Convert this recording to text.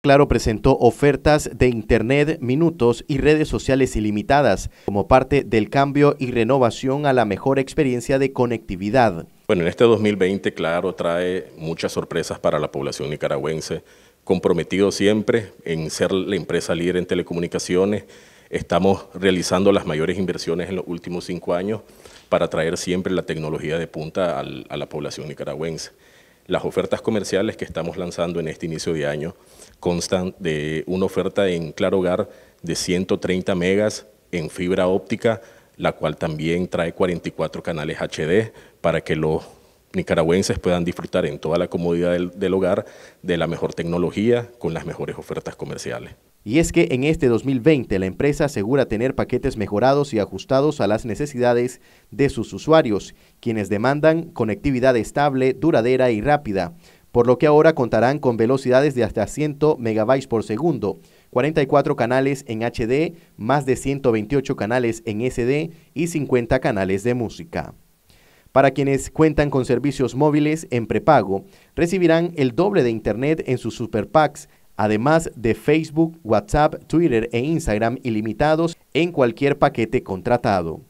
Claro presentó ofertas de Internet, minutos y redes sociales ilimitadas como parte del cambio y renovación a la mejor experiencia de conectividad. Bueno, en este 2020 Claro trae muchas sorpresas para la población nicaragüense, comprometido siempre en ser la empresa líder en telecomunicaciones. Estamos realizando las mayores inversiones en los últimos cinco años para traer siempre la tecnología de punta a la población nicaragüense las ofertas comerciales que estamos lanzando en este inicio de año constan de una oferta en Claro Hogar de 130 megas en fibra óptica, la cual también trae 44 canales HD para que los nicaragüenses puedan disfrutar en toda la comodidad del, del hogar de la mejor tecnología con las mejores ofertas comerciales. Y es que en este 2020 la empresa asegura tener paquetes mejorados y ajustados a las necesidades de sus usuarios, quienes demandan conectividad estable, duradera y rápida, por lo que ahora contarán con velocidades de hasta 100 megabytes por segundo, 44 canales en HD, más de 128 canales en SD y 50 canales de música. Para quienes cuentan con servicios móviles en prepago, recibirán el doble de Internet en sus superpacks además de Facebook, WhatsApp, Twitter e Instagram ilimitados en cualquier paquete contratado.